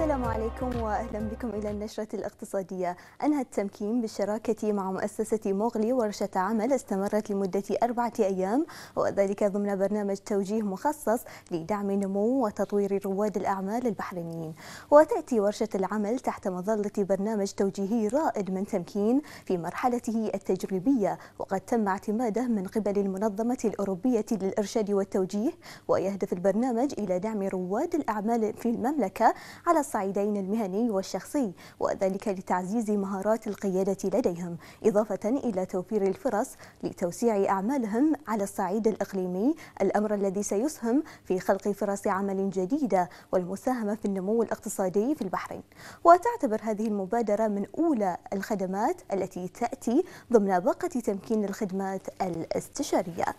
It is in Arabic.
السلام عليكم واهلا بكم الى النشره الاقتصاديه. انهى التمكين بالشراكه مع مؤسسه موغلي ورشه عمل استمرت لمده اربعه ايام وذلك ضمن برنامج توجيه مخصص لدعم نمو وتطوير رواد الاعمال البحرينيين. وتاتي ورشه العمل تحت مظله برنامج توجيهي رائد من تمكين في مرحلته التجريبيه وقد تم اعتماده من قبل المنظمه الاوروبيه للارشاد والتوجيه ويهدف البرنامج الى دعم رواد الاعمال في المملكه على الصعيدين المهني والشخصي وذلك لتعزيز مهارات القيادة لديهم إضافة إلى توفير الفرص لتوسيع أعمالهم على الصعيد الإقليمي الأمر الذي سيسهم في خلق فرص عمل جديدة والمساهمة في النمو الاقتصادي في البحرين وتعتبر هذه المبادرة من أولى الخدمات التي تأتي ضمن باقة تمكين الخدمات الاستشارية